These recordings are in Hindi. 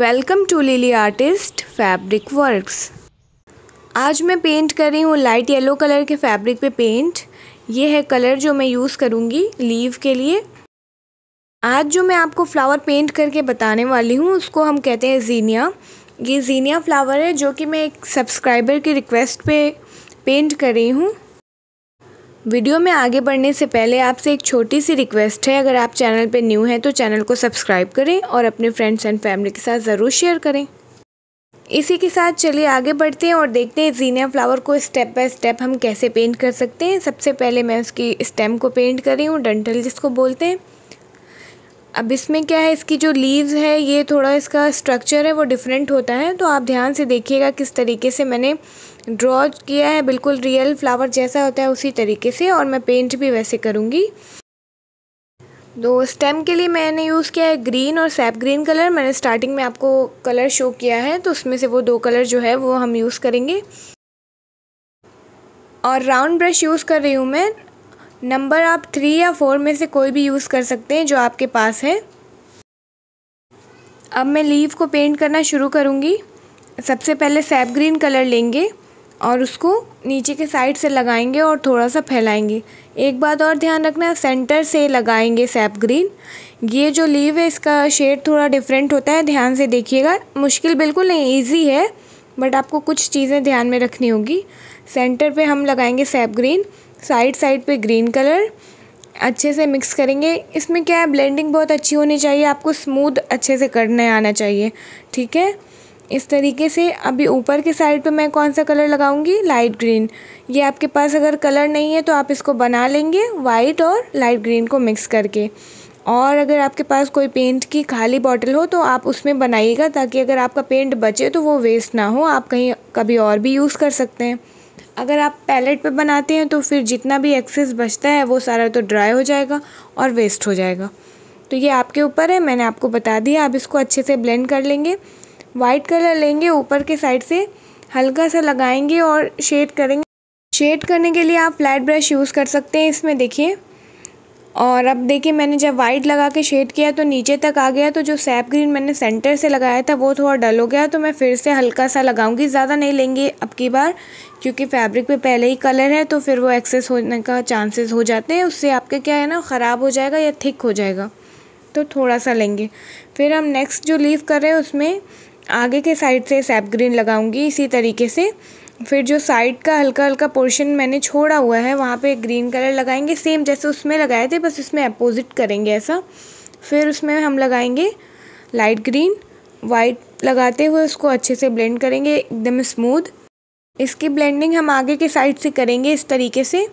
welcome to Lily artist fabric works आज मैं पेंट कर रही हूँ लाइट येलो कलर के फैब्रिक पे पेंट ये है कलर जो मैं यूज़ करूँगी लीव के लिए आज जो मैं आपको फ्लावर पेंट करके बताने वाली हूँ उसको हम कहते हैं जीनिया ये जीनिया फ्लावर है जो कि मैं एक सब्सक्राइबर की रिक्वेस्ट पे पेंट कर रही हूँ वीडियो में आगे बढ़ने से पहले आपसे एक छोटी सी रिक्वेस्ट है अगर आप चैनल पर न्यू हैं तो चैनल को सब्सक्राइब करें और अपने फ्रेंड्स एंड फैमिली के साथ ज़रूर शेयर करें इसी के साथ चलिए आगे बढ़ते हैं और देखते हैं जीनिया फ्लावर को स्टेप बाय स्टेप हम कैसे पेंट कर सकते हैं सबसे पहले मैं उसकी स्टेम को पेंट कर रही हूँ डंटल जिसको बोलते हैं अब इसमें क्या है इसकी जो लीव्स है ये थोड़ा इसका स्ट्रक्चर है वो डिफरेंट होता है तो आप ध्यान से देखिएगा किस तरीके से मैंने ड्रॉ किया है बिल्कुल रियल फ्लावर जैसा होता है उसी तरीके से और मैं पेंट भी वैसे करूँगी तो स्टेम के लिए मैंने यूज़ किया है ग्रीन और सैप ग्रीन कलर मैंने स्टार्टिंग में आपको कलर शो किया है तो उसमें से वो दो कलर जो है वो हम यूज़ करेंगे और राउंड ब्रश यूज़ कर रही हूँ मैं नंबर आप थ्री या फोर में से कोई भी यूज़ कर सकते हैं जो आपके पास है अब मैं लीव को पेंट करना शुरू करूँगी सबसे पहले सैप ग्रीन कलर लेंगे और उसको नीचे के साइड से लगाएंगे और थोड़ा सा फैलाएंगे एक बात और ध्यान रखना सेंटर से लगाएंगे सैप ग्रीन ये जो लीव है इसका शेड थोड़ा डिफरेंट होता है ध्यान से देखिएगा मुश्किल बिल्कुल नहीं ईजी है बट आपको कुछ चीज़ें ध्यान में रखनी होगी सेंटर पे हम लगाएंगे सैप ग्रीन साइड साइड पे ग्रीन कलर अच्छे से मिक्स करेंगे इसमें क्या है ब्लेंडिंग बहुत अच्छी होनी चाहिए आपको स्मूथ अच्छे से करने आना चाहिए ठीक है इस तरीके से अभी ऊपर के साइड पे मैं कौन सा कलर लगाऊंगी लाइट ग्रीन ये आपके पास अगर कलर नहीं है तो आप इसको बना लेंगे वाइट और लाइट ग्रीन को मिक्स करके और अगर आपके पास कोई पेंट की खाली बॉटल हो तो आप उसमें बनाइएगा ताकि अगर आपका पेंट बचे तो वो वेस्ट ना हो आप कहीं कभी और भी यूज़ कर सकते हैं अगर आप पैलेट पे बनाते हैं तो फिर जितना भी एक्सेस बचता है वो सारा तो ड्राई हो जाएगा और वेस्ट हो जाएगा तो ये आपके ऊपर है मैंने आपको बता दिया आप इसको अच्छे से ब्लेंड कर लेंगे वाइट कलर लेंगे ऊपर के साइड से हल्का सा लगाएंगे और शेड करेंगे शेड करने के लिए आप फ्लैट ब्रश यूज़ कर सकते हैं इसमें देखिए और अब देखिए मैंने जब वाइट लगा के शेड किया तो नीचे तक आ गया तो जो सैप ग्रीन मैंने सेंटर से लगाया था वो थोड़ा डल हो गया तो मैं फिर से हल्का सा लगाऊंगी ज़्यादा नहीं लेंगे अब की बार क्योंकि फैब्रिक पे पहले ही कलर है तो फिर वो एक्सेस होने का चांसेस हो जाते हैं उससे आपका क्या है ना ख़राब हो जाएगा या थिक हो जाएगा तो थोड़ा सा लेंगे फिर हम नेक्स्ट जो लीव कर रहे हैं उसमें आगे के साइड से सैप ग्रीन लगाऊँगी इसी तरीके से फिर जो साइड का हल्का हल्का पोर्शन मैंने छोड़ा हुआ है वहाँ पे ग्रीन कलर लगाएंगे सेम जैसे उसमें लगाए थे बस इसमें अपोजिट करेंगे ऐसा फिर उसमें हम लगाएंगे लाइट ग्रीन वाइट लगाते हुए उसको अच्छे से ब्लेंड करेंगे एकदम स्मूथ इसकी ब्लेंडिंग हम आगे के साइड से करेंगे इस तरीके से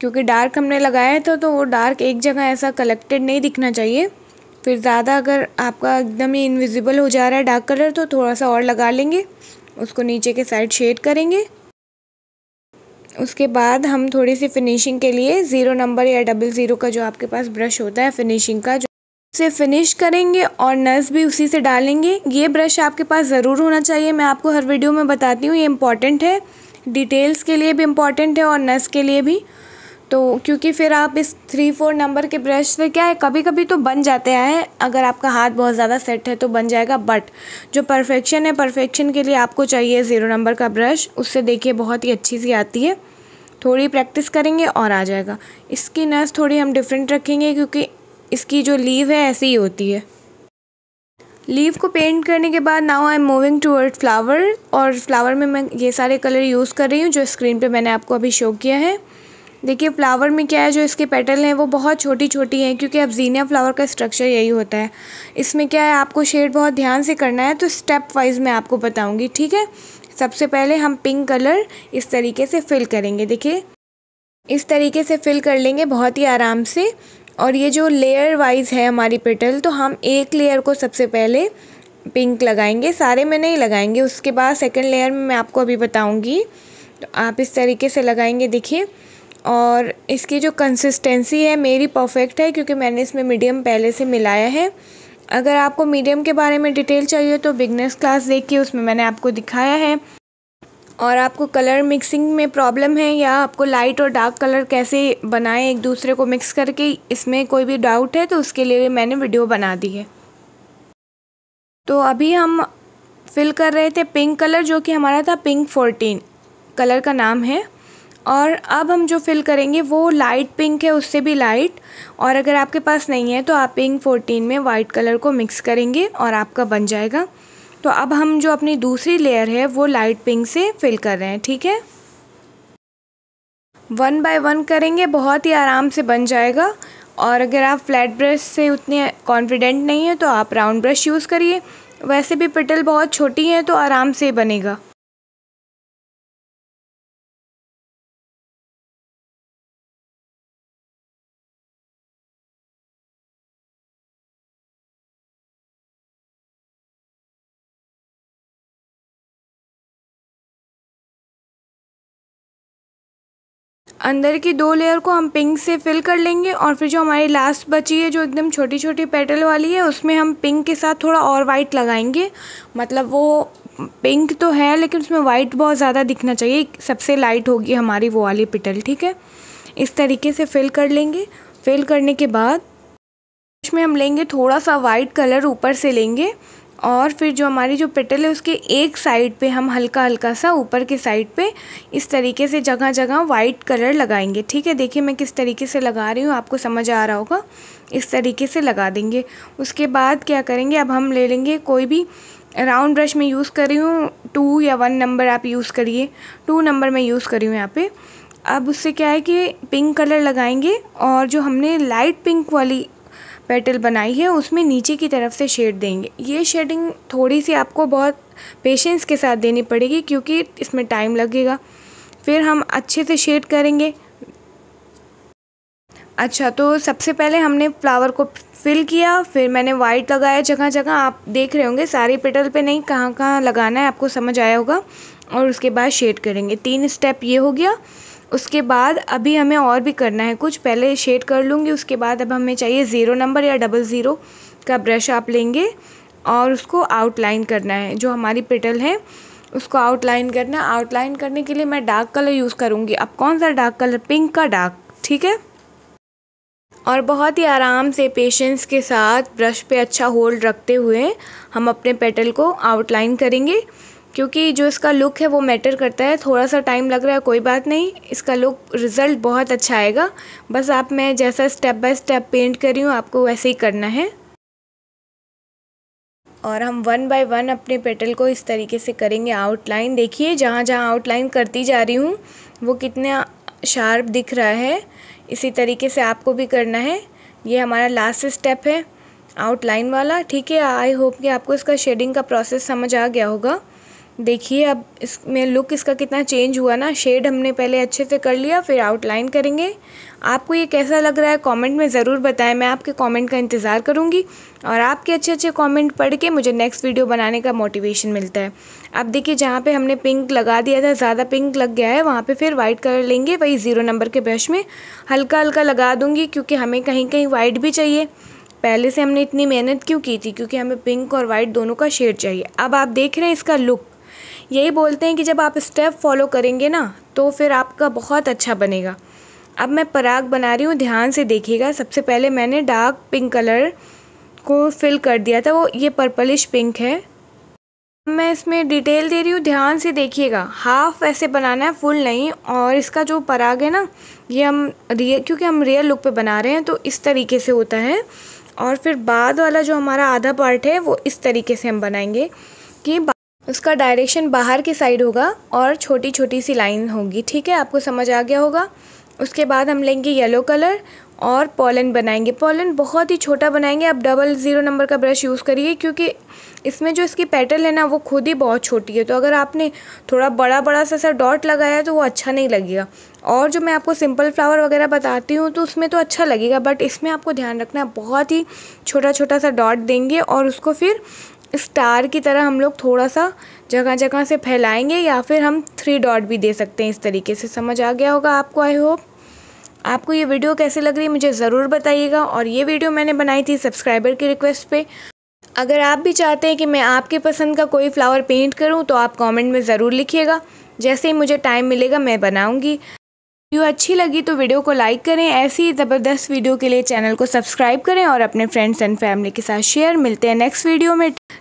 क्योंकि डार्क हमने लगाया था तो, तो वो डार्क एक जगह ऐसा कलेक्टेड नहीं दिखना चाहिए फिर ज़्यादा अगर आपका एकदम ही इनविजिबल हो जा रहा है डार्क कलर तो थोड़ा सा और लगा लेंगे उसको नीचे के साइड शेड करेंगे उसके बाद हम थोड़ी सी फिनिशिंग के लिए ज़ीरो नंबर या डबल ज़ीरो का जो आपके पास ब्रश होता है फिनिशिंग का जो उसे फिनिश करेंगे और नर्स भी उसी से डालेंगे ये ब्रश आपके पास ज़रूर होना चाहिए मैं आपको हर वीडियो में बताती हूँ ये इंपॉर्टेंट है डिटेल्स के लिए भी इम्पॉर्टेंट है और नस के लिए भी तो क्योंकि फिर आप इस थ्री फोर नंबर के ब्रश से क्या है कभी कभी तो बन जाते हैं अगर आपका हाथ बहुत ज़्यादा सेट है तो बन जाएगा बट जो परफेक्शन है परफेक्शन के लिए आपको चाहिए ज़ीरो नंबर का ब्रश उससे देखिए बहुत ही अच्छी सी आती है थोड़ी प्रैक्टिस करेंगे और आ जाएगा इसकी नस थोड़ी हम डिफरेंट रखेंगे क्योंकि इसकी जो लीव है ऐसी ही होती है लीव को पेंट करने के बाद now I am moving toward flower और फ्लावर में मैं ये सारे कलर यूज़ कर रही हूँ जो स्क्रीन पे मैंने आपको अभी शो किया है देखिए फ्लावर में क्या है जो इसके पेटल हैं वो बहुत छोटी छोटी हैं क्योंकि अब जीनिया फ्लावर का स्ट्रक्चर यही होता है इसमें क्या है आपको शेड बहुत ध्यान से करना है तो स्टेप वाइज मैं आपको बताऊँगी ठीक है सबसे पहले हम पिंक कलर इस तरीके से फिल करेंगे देखिए इस तरीके से फिल कर लेंगे बहुत ही आराम से और ये जो लेयर वाइज है हमारी पेटल तो हम एक लेयर को सबसे पहले पिंक लगाएंगे सारे में नहीं लगाएंगे उसके बाद सेकंड लेयर में मैं आपको अभी बताऊंगी तो आप इस तरीके से लगाएंगे देखिए और इसकी जो कंसिस्टेंसी है मेरी परफेक्ट है क्योंकि मैंने इसमें मीडियम पहले से मिलाया है अगर आपको मीडियम के बारे में डिटेल चाहिए तो बिगनेस क्लास देखिए उसमें मैंने आपको दिखाया है और आपको कलर मिक्सिंग में प्रॉब्लम है या आपको लाइट और डार्क कलर कैसे बनाएं एक दूसरे को मिक्स करके इसमें कोई भी डाउट है तो उसके लिए मैंने वीडियो बना दी है तो अभी हम फिल कर रहे थे पिंक कलर जो कि हमारा था पिंक फोर्टीन कलर का नाम है और अब हम जो फिल करेंगे वो लाइट पिंक है उससे भी लाइट और अगर आपके पास नहीं है तो आप पिंक फोर्टीन में वाइट कलर को मिक्स करेंगे और आपका बन जाएगा तो अब हम जो अपनी दूसरी लेयर है वो लाइट पिंक से फिल कर रहे हैं ठीक है वन बाय वन करेंगे बहुत ही आराम से बन जाएगा और अगर आप फ्लैट ब्रश से उतने कॉन्फिडेंट नहीं है तो आप राउंड ब्रश यूज़ करिए वैसे भी पिटल बहुत छोटी है तो आराम से बनेगा अंदर की दो लेयर को हम पिंक से फिल कर लेंगे और फिर जो हमारी लास्ट बची है जो एकदम छोटी छोटी पेटल वाली है उसमें हम पिंक के साथ थोड़ा और वाइट लगाएंगे मतलब वो पिंक तो है लेकिन उसमें वाइट बहुत ज़्यादा दिखना चाहिए सबसे लाइट होगी हमारी वो वाली पिटल ठीक है इस तरीके से फिल कर लेंगे फिल करने के बाद इसमें हम लेंगे थोड़ा सा वाइट कलर ऊपर से लेंगे और फिर जो हमारी जो पेटल है उसके एक साइड पे हम हल्का हल्का सा ऊपर के साइड पे इस तरीके से जगह जगह वाइट कलर लगाएंगे ठीक है देखिए मैं किस तरीके से लगा रही हूँ आपको समझ आ रहा होगा इस तरीके से लगा देंगे उसके बाद क्या करेंगे अब हम ले लेंगे कोई भी राउंड ब्रश में यूज़ कर रही हूँ टू या वन नंबर आप यूज़ करिए टू नंबर में यूज़ करी हूँ यहाँ पर अब उससे क्या है कि पिंक कलर लगाएंगे और जो हमने लाइट पिंक वाली पेटल बनाई है उसमें नीचे की तरफ से शेड देंगे ये शेडिंग थोड़ी सी आपको बहुत पेशेंस के साथ देनी पड़ेगी क्योंकि इसमें टाइम लगेगा फिर हम अच्छे से शेड करेंगे अच्छा तो सबसे पहले हमने फ्लावर को फिल किया फिर मैंने वाइट लगाया जगह जगह आप देख रहे होंगे सारे पेटल पे नहीं कहाँ कहाँ लगाना है आपको समझ आया होगा और उसके बाद शेड करेंगे तीन स्टेप ये हो गया उसके बाद अभी हमें और भी करना है कुछ पहले शेड कर लूँगी उसके बाद अब हमें चाहिए ज़ीरो नंबर या डबल ज़ीरो का ब्रश आप लेंगे और उसको आउटलाइन करना है जो हमारी पेटल है उसको आउटलाइन करना आउटलाइन करने के लिए मैं डार्क कलर यूज़ करूँगी अब कौन सा डार्क कलर पिंक का डार्क ठीक है और बहुत ही आराम से पेशेंस के साथ ब्रश पे अच्छा होल्ड रखते हुए हम अपने पेटल को आउटलाइन करेंगे क्योंकि जो इसका लुक है वो मैटर करता है थोड़ा सा टाइम लग रहा है कोई बात नहीं इसका लुक रिज़ल्ट बहुत अच्छा आएगा बस आप मैं जैसा स्टेप बाय स्टेप पेंट कर रही हूँ आपको वैसे ही करना है और हम वन बाय वन अपने पेटल को इस तरीके से करेंगे आउटलाइन देखिए जहाँ जहाँ आउटलाइन करती जा रही हूँ वो कितना शार्प दिख रहा है इसी तरीके से आपको भी करना है ये हमारा लास्ट स्टेप है आउटलाइन वाला ठीक है आई होप कि आपको इसका शेडिंग का प्रोसेस समझ आ गया होगा देखिए अब इसमें लुक इसका कितना चेंज हुआ ना शेड हमने पहले अच्छे से कर लिया फिर आउटलाइन करेंगे आपको ये कैसा लग रहा है कमेंट में ज़रूर बताएं मैं आपके कमेंट का इंतज़ार करूँगी और आपके अच्छे अच्छे कमेंट पढ़ के मुझे नेक्स्ट वीडियो बनाने का मोटिवेशन मिलता है अब देखिए जहाँ पे हमने पिंक लगा दिया था ज़्यादा पिंक लग गया है वहाँ पर फिर वाइट कलर लेंगे वही ज़ीरो नंबर के ब्रश में हल्का हल्का लगा दूँगी क्योंकि हमें कहीं कहीं वाइट भी चाहिए पहले से हमने इतनी मेहनत क्यों की थी क्योंकि हमें पिंक और वाइट दोनों का शेड चाहिए अब आप देख रहे हैं इसका लुक यही बोलते हैं कि जब आप स्टेप फॉलो करेंगे ना तो फिर आपका बहुत अच्छा बनेगा अब मैं पराग बना रही हूँ ध्यान से देखिएगा सबसे पहले मैंने डार्क पिंक कलर को फिल कर दिया था वो ये पर्पलिश पिंक है मैं इसमें डिटेल दे रही हूँ ध्यान से देखिएगा हाफ ऐसे बनाना है फुल नहीं और इसका जो पराग है ना ये हम रियल क्योंकि हम रियल लुक पे बना रहे हैं तो इस तरीके से होता है और फिर बाद वाला जो हमारा आधा पार्ट है वो इस तरीके से हम बनाएंगे कि उसका डायरेक्शन बाहर की साइड होगा और छोटी छोटी सी लाइन होगी ठीक है आपको समझ आ गया होगा उसके बाद हम लेंगे येलो कलर और पॉलन बनाएंगे पॉलन बहुत ही छोटा बनाएंगे आप डबल ज़ीरो नंबर का ब्रश यूज़ करिए क्योंकि इसमें जो इसकी पैटर्न है ना वो खुद ही बहुत छोटी है तो अगर आपने थोड़ा बड़ा बड़ा सा सा डॉट लगाया तो वो अच्छा नहीं लगेगा और जो मैं आपको सिंपल फ्लावर वगैरह बताती हूँ तो उसमें तो अच्छा लगेगा बट इसमें आपको ध्यान रखना है बहुत ही छोटा छोटा सा डॉट देंगे और उसको फिर स्टार की तरह हम लोग थोड़ा सा जगह जगह से फैलाएंगे या फिर हम थ्री डॉट भी दे सकते हैं इस तरीके से समझ आ गया होगा आपको आई होप आपको ये वीडियो कैसे लग रही है मुझे ज़रूर बताइएगा और ये वीडियो मैंने बनाई थी सब्सक्राइबर की रिक्वेस्ट पे अगर आप भी चाहते हैं कि मैं आपके पसंद का कोई फ्लावर पेंट करूँ तो आप कॉमेंट में ज़रूर लिखिएगा जैसे ही मुझे टाइम मिलेगा मैं बनाऊँगी वीडियो अच्छी लगी तो वीडियो को लाइक करें ऐसी ही ज़बरदस्त वीडियो के लिए चैनल को सब्सक्राइब करें और अपने फ्रेंड्स एंड फैमिली के साथ शेयर मिलते हैं नेक्स्ट वीडियो में